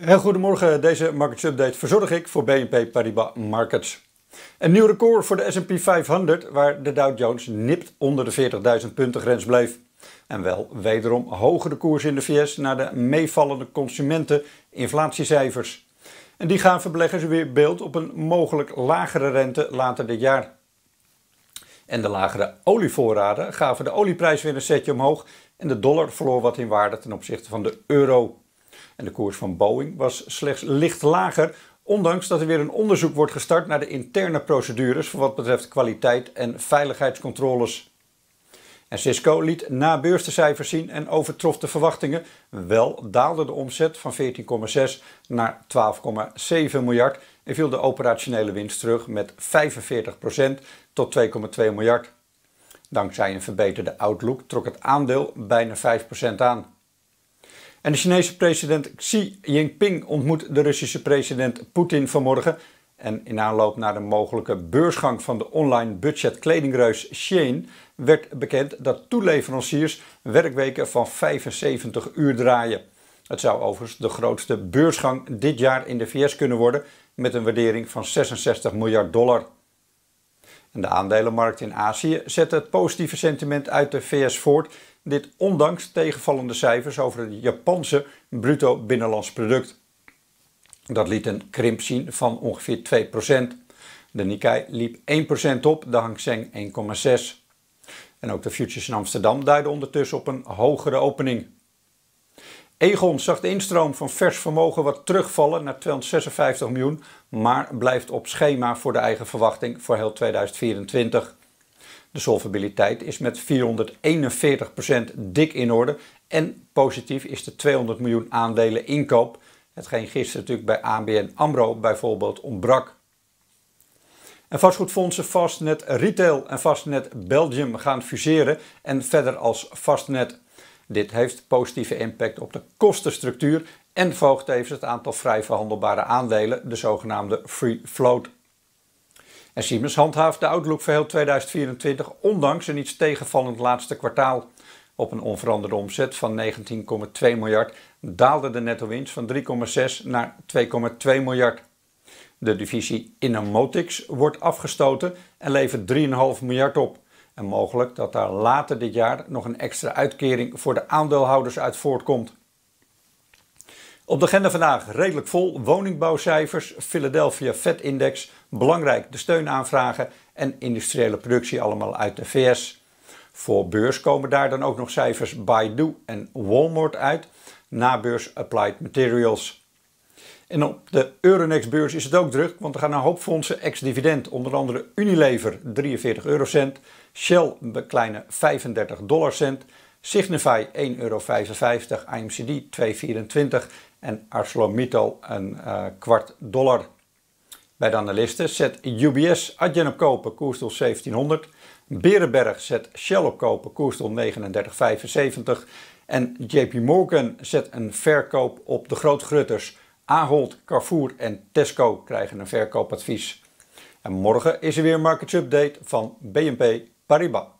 Heel goedemorgen, deze markets update verzorg ik voor BNP Paribas Markets. Een nieuw record voor de S&P 500 waar de Dow Jones nipt onder de 40.000 punten grens bleef. En wel wederom hogere koers in de VS naar de meevallende consumenteninflatiecijfers. inflatiecijfers. En die gaven beleggers weer beeld op een mogelijk lagere rente later dit jaar. En de lagere olievoorraden gaven de olieprijs weer een setje omhoog en de dollar verloor wat in waarde ten opzichte van de euro. En de koers van Boeing was slechts licht lager, ondanks dat er weer een onderzoek wordt gestart naar de interne procedures voor wat betreft kwaliteit en veiligheidscontroles. En Cisco liet na beurscijfers zien en overtrof de verwachtingen. Wel daalde de omzet van 14,6 naar 12,7 miljard en viel de operationele winst terug met 45% tot 2,2 miljard. Dankzij een verbeterde outlook trok het aandeel bijna 5% aan. En de Chinese president Xi Jinping ontmoet de Russische president Poetin vanmorgen. En in aanloop naar de mogelijke beursgang van de online budget kledingreus Shein werd bekend dat toeleveranciers werkweken van 75 uur draaien. Het zou overigens de grootste beursgang dit jaar in de VS kunnen worden met een waardering van 66 miljard dollar. En de aandelenmarkt in Azië zette het positieve sentiment uit de VS voort dit ondanks tegenvallende cijfers over het Japanse bruto binnenlands product. Dat liet een krimp zien van ongeveer 2%. De Nikkei liep 1% op, de Hang Seng 1,6%. En ook de futures in Amsterdam duiden ondertussen op een hogere opening. Egon zag de instroom van vers vermogen wat terugvallen naar 256 miljoen, maar blijft op schema voor de eigen verwachting voor heel 2024. De solvabiliteit is met 441% dik in orde en positief is de 200 miljoen aandelen inkoop, hetgeen gisteren natuurlijk bij ABN AMRO bijvoorbeeld ontbrak. En vastgoedfondsen Fastnet Retail en Fastnet Belgium gaan fuseren en verder als Fastnet. Dit heeft positieve impact op de kostenstructuur en verhoogt tevens het aantal vrij verhandelbare aandelen, de zogenaamde free float. En Siemens handhaaft de outlook voor heel 2024 ondanks een iets tegenvallend laatste kwartaal. Op een onveranderde omzet van 19,2 miljard daalde de netto-winst van 3,6 naar 2,2 miljard. De divisie Innomotics wordt afgestoten en levert 3,5 miljard op. En mogelijk dat daar later dit jaar nog een extra uitkering voor de aandeelhouders uit voortkomt. Op de agenda vandaag redelijk vol woningbouwcijfers, Philadelphia Fed Index, belangrijk de steunaanvragen en industriële productie allemaal uit de VS. Voor beurs komen daar dan ook nog cijfers Baidu en Walmart uit, na beurs Applied Materials. En op de Euronext-beurs is het ook druk, want er gaan een hoop fondsen ex-dividend. Onder andere Unilever 43 eurocent, Shell een kleine 35 dollarcent, Signify 1,55 euro, IMCD 2,24 en ArcelorMittal een eh, kwart dollar. Bij de analisten zet UBS Adyen op kopen, koersdoel 1700. Berenberg zet Shell op kopen, koersdoel 39,75. En JP Morgan zet een verkoop op de grootgrutters. Ahold, Carrefour en Tesco krijgen een verkoopadvies. En morgen is er weer een markets update van BNP Paribas.